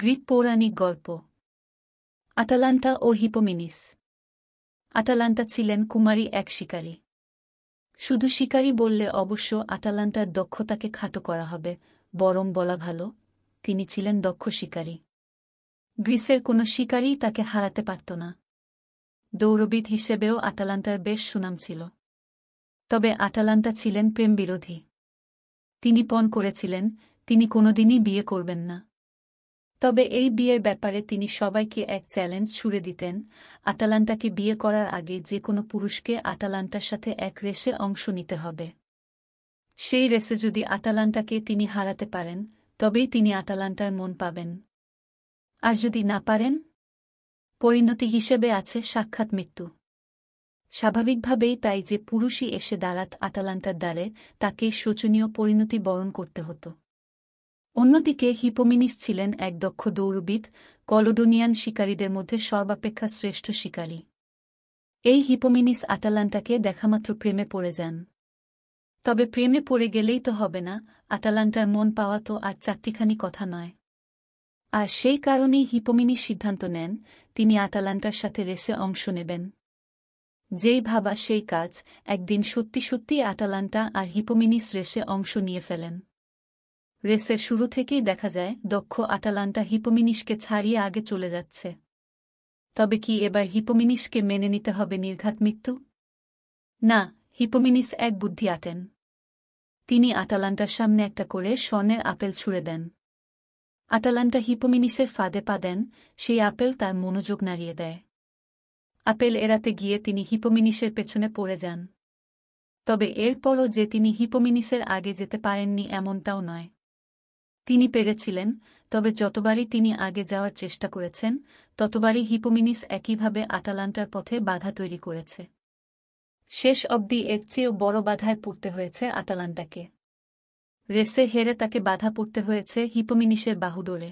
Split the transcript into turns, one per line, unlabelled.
Greek পৌরাণিক গল্প Atalanta ও হিপোমিনিস Atalanta ছিলেন কুমারী এক শিকারী শুধু শিকারী বললে অবশ্য আটালান্টার দক্ষতাকে খাটো করা হবে বরং বলা ভালো তিনি ছিলেন দক্ষ শিকারী গ্রিসের কোনো শিকারী তাকে হারাতে পারত না দৌড়বিদ হিসেবেও আটালান্টার বেশ সুনাম ছিল তবে আটালান্টা ছিলেন প্রেমবিরোধী তিনি পণ করেছিলেন তিনি কোনোদিনই বিয়ে করবেন না তবে এই বিয়ের ব্যাপারে তিনি সবাইকে এক চ্যালেঞ্জ ছুড়ে দিতেন আটালান্টাকে বিয়ে করার আগে যে কোনো পুরুষকে আটালান্টার সাথে এক রেসে অংশ নিতে হবে সেই রেসে যদি আটালান্টাকে তিনি হারাতে পারেন তবেই তিনি আটালান্টার মন পাবেন আর যদি না পারেন পরিণতি হিসেবে আছে সাক্ষাৎ মৃত্যু স্বাভাবিকভাবেই তাই যে পুরুষই এসে দাঁড়াত আটালান্টার দ্বারে তাকে শোচনীয় পরিণতি বরণ করতে হতো অন্যদিকে হিপোমিনিস ছিলেন এক দক্ষ দৌড়বিদ কলোডোনিয়ান শিকারীদের মধ্যে সর্বাপেক্ষা শ্রেষ্ঠ শিকারী এই হিপোমিনিস আটালান্টাকে দেখামাত্র প্রেমে পড়ে যান তবে প্রেমে পড়ে গেলেই তো হবে না আটালান্টার মন পাওয়া তো আর চারটিখানি কথা নয় আর সেই কারণেই হিপোমিনিস সিদ্ধান্ত নেন তিনি আটালান্টার সাথে রেসে অংশ নেবেন যেই ভাবা সেই কাজ একদিন সত্যি সত্যি আটালান্টা আর হিপোমিনিস রেসে অংশ নিয়ে ফেলেন রেসের শুরু থেকেই দেখা যায় দক্ষ আটালান্টা হিপোমিনিসকে ছাড়িয়ে আগে চলে যাচ্ছে তবে কি এবার হিপোমিনিসকে মেনে নিতে হবে নির্ঘাত মৃত্যু না হিপোমিনিস এক বুদ্ধি আটেন তিনি আটালান্টার সামনে একটা করে স্বর্ণের আপেল ছুঁড়ে দেন আটালান্টা হিপোমিনিসের ফাঁদে পা দেন সেই আপেল তার মনোযোগ নাড়িয়ে দেয় আপেল এড়াতে গিয়ে তিনি হিপোমিনিসের পেছনে পড়ে যান তবে এরপরও যে তিনি হিপোমিনিসের আগে যেতে পারেননি এমনটাও নয় তিনি পেরেছিলেন তবে যতবারই তিনি আগে যাওয়ার চেষ্টা করেছেন ততবারই হিপোমিনিস একইভাবে আটালান্টার পথে বাধা তৈরি করেছে শেষ অবধি এর চেয়েও বড় বাধায় পড়তে হয়েছে আটালান্টাকে রেসে হেরে তাকে বাধা পড়তে হয়েছে হিপোমিনিসের বাহুডোরে